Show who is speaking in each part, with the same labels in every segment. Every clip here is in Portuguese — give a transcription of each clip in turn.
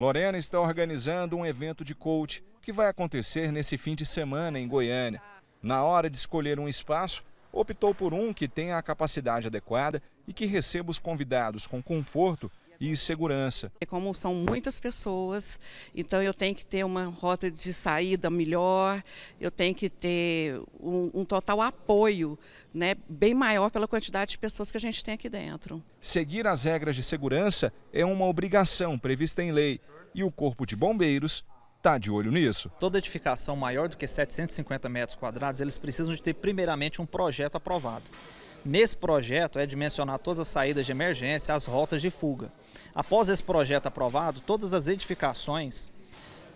Speaker 1: Lorena está organizando um evento de coach que vai acontecer nesse fim de semana em Goiânia. Na hora de escolher um espaço, optou por um que tenha a capacidade adequada e que receba os convidados com conforto e segurança. É como são muitas pessoas, então eu tenho que ter uma rota de saída melhor, eu tenho que ter um, um total apoio né, bem maior pela quantidade de pessoas que a gente tem aqui dentro. Seguir as regras de segurança é uma obrigação prevista em lei
Speaker 2: e o Corpo de Bombeiros está de olho nisso. Toda edificação maior do que 750 metros quadrados, eles precisam de ter primeiramente um projeto aprovado. Nesse projeto é dimensionar todas as saídas de emergência, as rotas de fuga. Após esse projeto aprovado, todas as edificações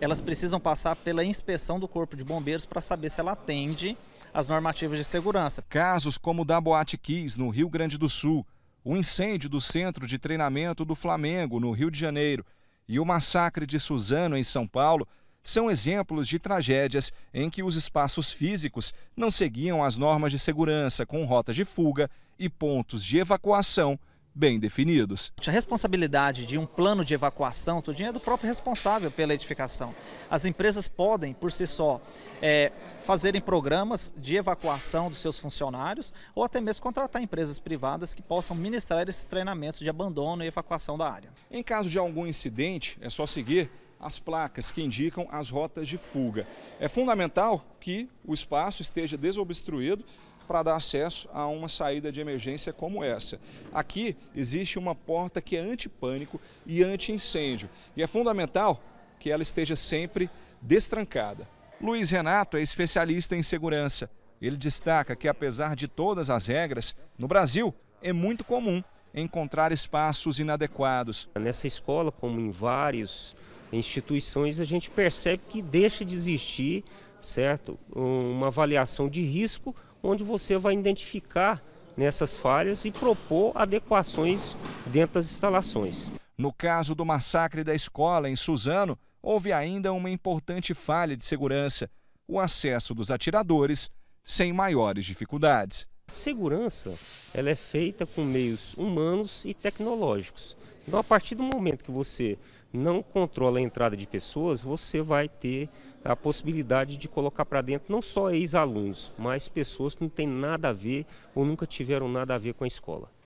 Speaker 2: elas precisam passar pela inspeção do Corpo de Bombeiros para saber se ela atende às normativas de segurança. Casos como o da Boate Kiss, no Rio Grande do Sul,
Speaker 1: o incêndio do Centro de Treinamento do Flamengo, no Rio de Janeiro, e o massacre de Suzano, em São Paulo, são exemplos de tragédias em que os espaços físicos não seguiam as normas de segurança, com rotas de fuga e pontos de
Speaker 2: evacuação bem definidos. A responsabilidade de um plano de evacuação todinho é do próprio responsável pela edificação. As empresas podem, por si só, é, fazerem programas de evacuação dos seus funcionários ou até mesmo contratar empresas privadas que possam ministrar esses treinamentos de abandono e evacuação da área. Em caso de algum incidente, é só
Speaker 1: seguir as placas que indicam as rotas de fuga. É fundamental que o espaço esteja desobstruído para dar acesso a uma saída de emergência como essa. Aqui existe uma porta que é antipânico e anti-incêndio e é fundamental que ela esteja sempre destrancada. Luiz Renato é especialista em segurança. Ele destaca que, apesar de todas as regras, no Brasil é muito
Speaker 3: comum encontrar espaços inadequados. Nessa escola, como em vários instituições, a gente percebe que deixa de existir certo? uma avaliação de risco, onde você vai identificar nessas falhas e propor adequações dentro das instalações. No caso do massacre da escola
Speaker 1: em Suzano, houve ainda uma importante falha de segurança: o acesso dos
Speaker 3: atiradores sem maiores dificuldades. A segurança ela é feita com meios humanos e tecnológicos. Então, a partir do momento que você não controla a entrada de pessoas, você vai ter a possibilidade de colocar para dentro não só ex-alunos, mas pessoas que não têm nada a ver ou nunca tiveram nada a ver com a escola.